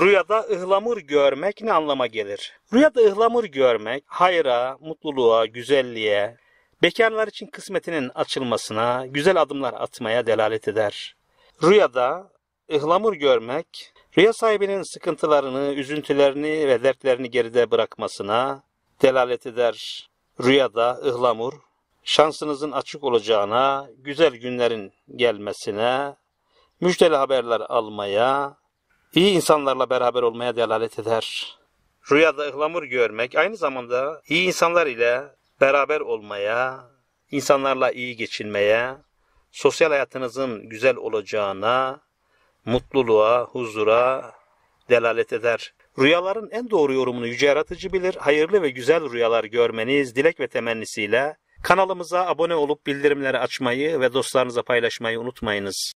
Rüyada ıhlamur görmek ne anlama gelir? Rüyada ıhlamur görmek hayra, mutluluğa, güzelliğe, bekarlar için kısmetinin açılmasına, güzel adımlar atmaya delalet eder. Rüyada ıhlamur görmek, rüya sahibinin sıkıntılarını, üzüntülerini ve dertlerini geride bırakmasına delalet eder. Rüyada ıhlamur, şansınızın açık olacağına, güzel günlerin gelmesine, müjdeli haberler almaya, İyi insanlarla beraber olmaya delalet eder. Rüyada ıhlamur görmek aynı zamanda iyi insanlar ile beraber olmaya, insanlarla iyi geçinmeye, sosyal hayatınızın güzel olacağına, mutluluğa, huzura delalet eder. Rüyaların en doğru yorumunu yüce yaratıcı bilir. Hayırlı ve güzel rüyalar görmeniz dilek ve temennisiyle kanalımıza abone olup bildirimleri açmayı ve dostlarınıza paylaşmayı unutmayınız.